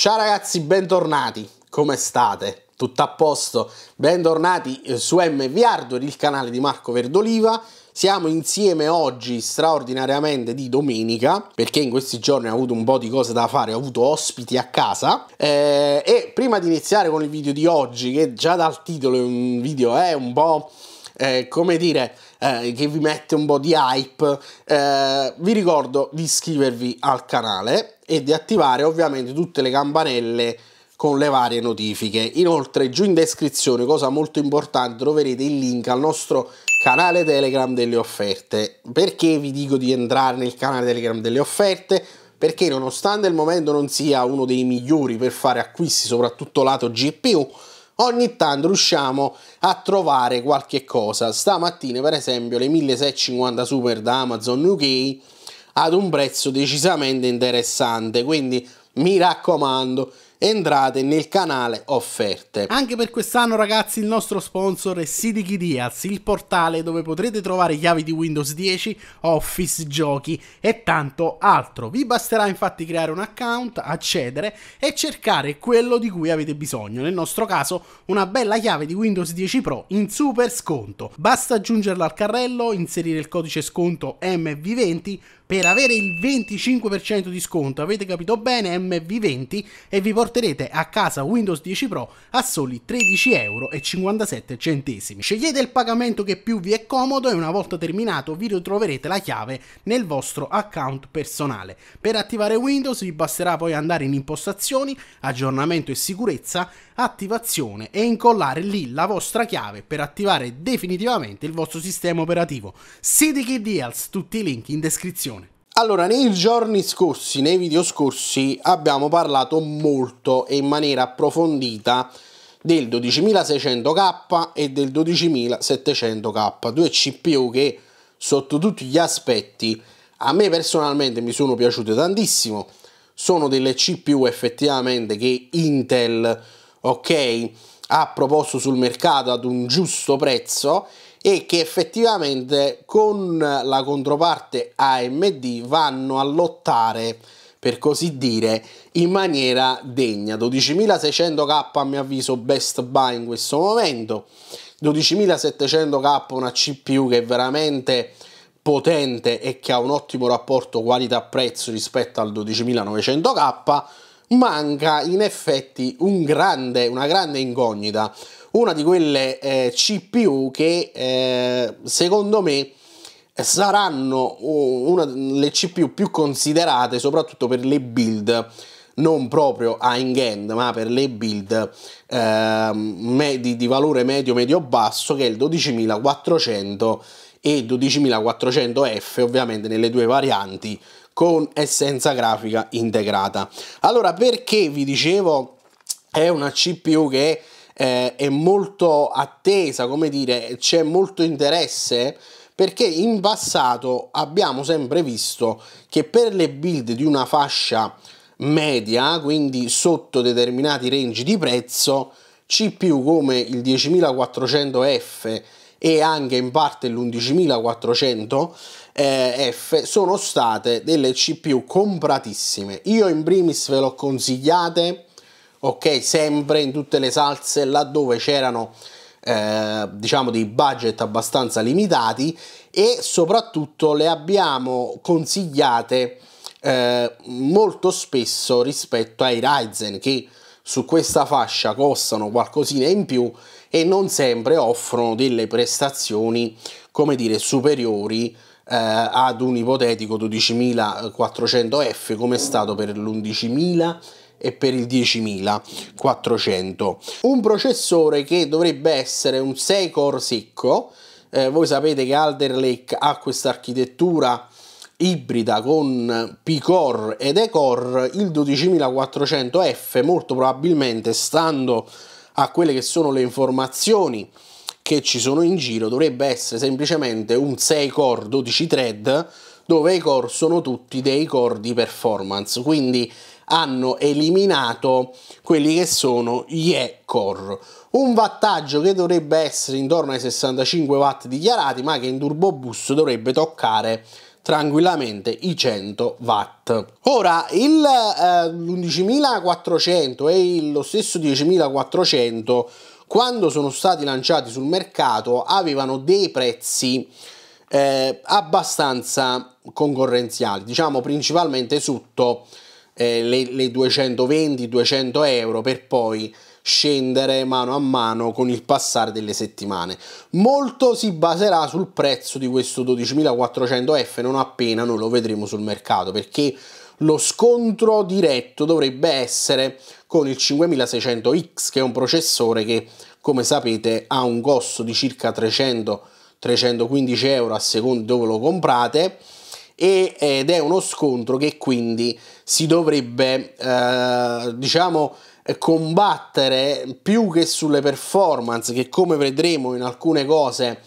Ciao ragazzi, bentornati, come state? Tutto a posto? Bentornati eh, su MV Hardware, il canale di Marco Verdoliva. Siamo insieme oggi straordinariamente di domenica perché in questi giorni ho avuto un po' di cose da fare, ho avuto ospiti a casa eh, e prima di iniziare con il video di oggi che già dal titolo è un video è eh, un po' eh, come dire eh, che vi mette un po' di hype, eh, vi ricordo di iscrivervi al canale e di attivare ovviamente tutte le campanelle con le varie notifiche. Inoltre giù in descrizione, cosa molto importante, troverete il link al nostro canale Telegram delle offerte. Perché vi dico di entrare nel canale Telegram delle offerte? Perché nonostante il momento non sia uno dei migliori per fare acquisti, soprattutto lato GPU, ogni tanto riusciamo a trovare qualche cosa. Stamattina per esempio le 1650 Super da Amazon UK ad un prezzo decisamente interessante, quindi mi raccomando entrate nel canale offerte. Anche per quest'anno ragazzi il nostro sponsor è Sidiki Diaz, il portale dove potrete trovare chiavi di Windows 10, Office, giochi e tanto altro. Vi basterà infatti creare un account, accedere e cercare quello di cui avete bisogno, nel nostro caso una bella chiave di Windows 10 Pro in super sconto. Basta aggiungerla al carrello, inserire il codice sconto MV20 per avere il 25% di sconto. Avete capito bene, MV20 e vi porterete a casa Windows 10 Pro a soli 13,57€. Scegliete il pagamento che più vi è comodo e una volta terminato vi ritroverete la chiave nel vostro account personale. Per attivare Windows vi basterà poi andare in impostazioni, aggiornamento e sicurezza, attivazione e incollare lì la vostra chiave per attivare definitivamente il vostro sistema operativo. Siti Deals, tutti i link in descrizione. Allora, nei giorni scorsi, nei video scorsi, abbiamo parlato molto e in maniera approfondita del 12600K e del 12700K, due CPU che sotto tutti gli aspetti a me personalmente mi sono piaciute tantissimo. Sono delle CPU effettivamente che Intel, ok, ha proposto sul mercato ad un giusto prezzo e che effettivamente con la controparte AMD vanno a lottare per così dire in maniera degna 12.600k a mio avviso best buy in questo momento 12.700k una CPU che è veramente potente e che ha un ottimo rapporto qualità prezzo rispetto al 12.900k manca in effetti un grande, una grande incognita, una di quelle eh, CPU che eh, secondo me saranno una delle CPU più considerate soprattutto per le build non proprio high end ma per le build eh, medi, di valore medio medio basso che è il 12400 e 12400F ovviamente nelle due varianti con essenza grafica integrata. Allora, perché vi dicevo è una CPU che eh, è molto attesa, come dire, c'è molto interesse? Perché in passato abbiamo sempre visto che per le build di una fascia media, quindi sotto determinati range di prezzo, CPU come il 10400F e anche in parte l'11400 eh, F sono state delle CPU compratissime. Io in primis ve l'ho consigliate, ok, sempre in tutte le salse laddove c'erano eh, diciamo dei budget abbastanza limitati e soprattutto le abbiamo consigliate eh, molto spesso rispetto ai Ryzen che su questa fascia costano qualcosina in più e non sempre offrono delle prestazioni come dire superiori eh, ad un ipotetico 12.400F come è stato per l'11.000 e per il 10.400 un processore che dovrebbe essere un 6 core secco eh, voi sapete che Alder Lake ha questa architettura ibrida con P-Core ed E-Core il 12400F molto probabilmente stando a quelle che sono le informazioni che ci sono in giro dovrebbe essere semplicemente un 6 core 12 thread dove i core sono tutti dei core di performance, quindi hanno eliminato quelli che sono gli E-core. Un wattaggio che dovrebbe essere intorno ai 65 watt dichiarati, ma che in Turbo Boost dovrebbe toccare tranquillamente i 100 watt. Ora il eh, 11400 e lo stesso 10400 quando sono stati lanciati sul mercato avevano dei prezzi eh, abbastanza concorrenziali, diciamo principalmente sotto eh, le, le 220-200 euro per poi scendere mano a mano con il passare delle settimane. Molto si baserà sul prezzo di questo 12400F non appena noi lo vedremo sul mercato perché lo scontro diretto dovrebbe essere con il 5600X, che è un processore che, come sapete, ha un costo di circa 300-315 euro a seconda dove lo comprate ed è uno scontro che quindi si dovrebbe eh, diciamo combattere più che sulle performance che come vedremo in alcune cose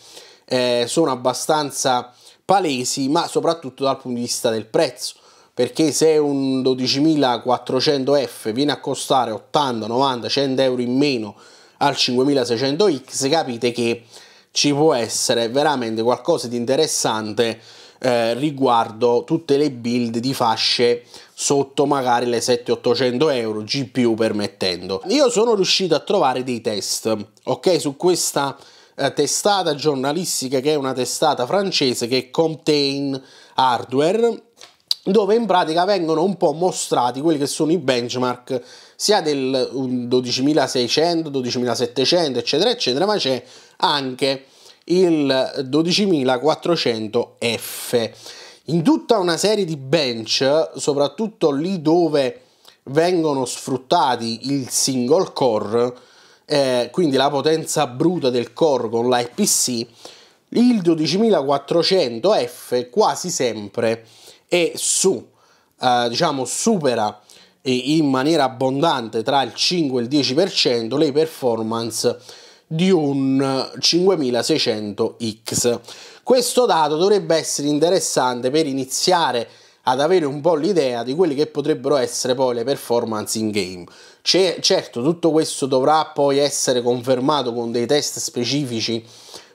eh, sono abbastanza palesi ma soprattutto dal punto di vista del prezzo perché se un 12400F viene a costare 80, 90, 100 euro in meno al 5600X capite che ci può essere veramente qualcosa di interessante eh, riguardo tutte le build di fasce sotto magari le 700-800 euro GPU permettendo. Io sono riuscito a trovare dei test, ok, su questa eh, testata giornalistica che è una testata francese che contain hardware dove in pratica vengono un po' mostrati quelli che sono i benchmark sia del 12600, 12700 eccetera eccetera ma c'è anche il 12400F in tutta una serie di bench soprattutto lì dove vengono sfruttati il single core eh, quindi la potenza bruta del core con l'IPC il 12400F quasi sempre e su, eh, diciamo, supera in maniera abbondante tra il 5 e il 10% le performance di un 5600X. Questo dato dovrebbe essere interessante per iniziare ad avere un po' l'idea di quelle che potrebbero essere poi le performance in game. certo, tutto questo dovrà poi essere confermato con dei test specifici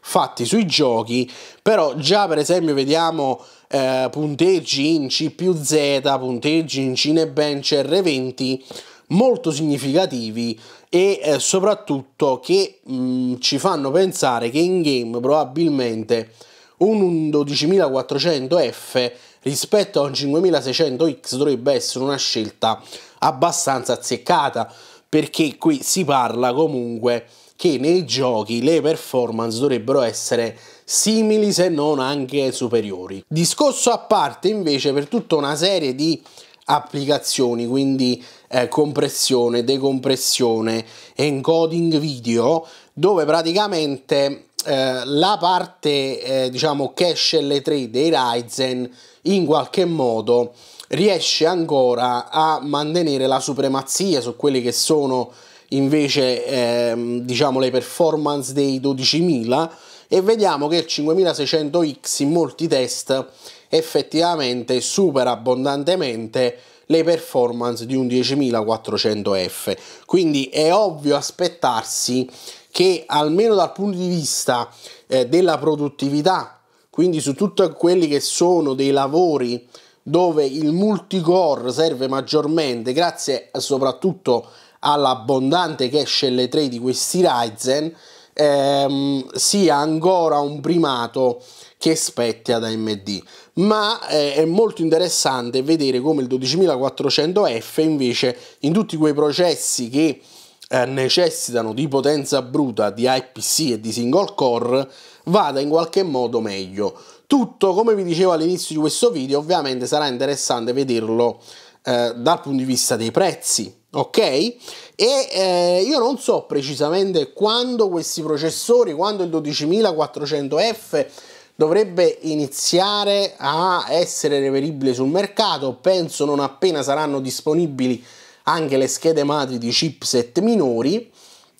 fatti sui giochi, però già per esempio vediamo eh, punteggi in C più Z, punteggi in Cinebench R20 molto significativi e eh, soprattutto che mh, mm, ci fanno pensare che in game probabilmente un 12400F rispetto a un 5600X dovrebbe essere una scelta abbastanza azzeccata perché qui si parla comunque di che nei giochi le performance dovrebbero essere simili se non anche superiori. Discorso a parte invece per tutta una serie di applicazioni, quindi eh, compressione, decompressione, encoding video, dove praticamente eh, la parte eh, diciamo cache L3 dei Ryzen in qualche modo riesce ancora a mantenere la supremazia su quelli che sono invece ehm, diciamo le performance dei 12.000 e vediamo che il 5600X in molti test effettivamente supera abbondantemente le performance di un 10400F quindi è ovvio aspettarsi che almeno dal punto di vista eh, della produttività quindi su tutti quelli che sono dei lavori dove il multicore serve maggiormente grazie soprattutto all'abbondante cache L3 di questi Ryzen ehm, sia ancora un primato che spetti ad AMD ma eh, è molto interessante vedere come il 12400F invece in tutti quei processi che eh, necessitano di potenza bruta di IPC e di single core vada in qualche modo meglio tutto come vi dicevo all'inizio di questo video ovviamente sarà interessante vederlo eh, dal punto di vista dei prezzi ok? E eh, io non so precisamente quando questi processori, quando il 12400F dovrebbe iniziare a essere reperibile sul mercato, penso non appena saranno disponibili anche le schede madri di chipset minori,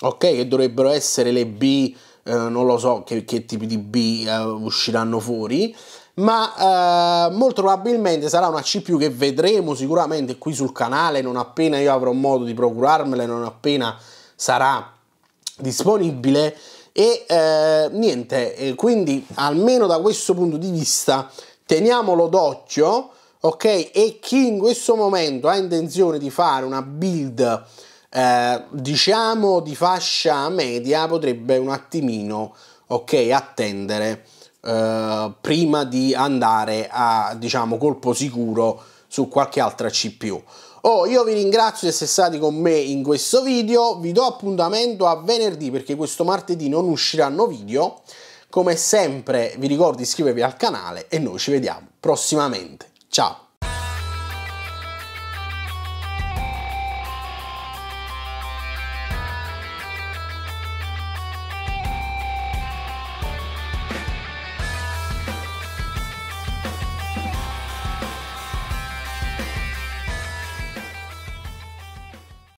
ok? Che dovrebbero essere le B, eh, non lo so che, che tipi di B eh, usciranno fuori ma eh, molto probabilmente sarà una CPU che vedremo sicuramente qui sul canale non appena io avrò modo di procurarmela non appena sarà disponibile e eh, niente quindi almeno da questo punto di vista teniamolo d'occhio ok e chi in questo momento ha intenzione di fare una build eh, diciamo di fascia media potrebbe un attimino ok attendere eh, prima di andare a diciamo colpo sicuro su qualche altra CPU. Oh, io vi ringrazio di essere stati con me in questo video, vi do appuntamento a venerdì perché questo martedì non usciranno video. Come sempre vi ricordo di iscrivervi al canale e noi ci vediamo prossimamente. Ciao!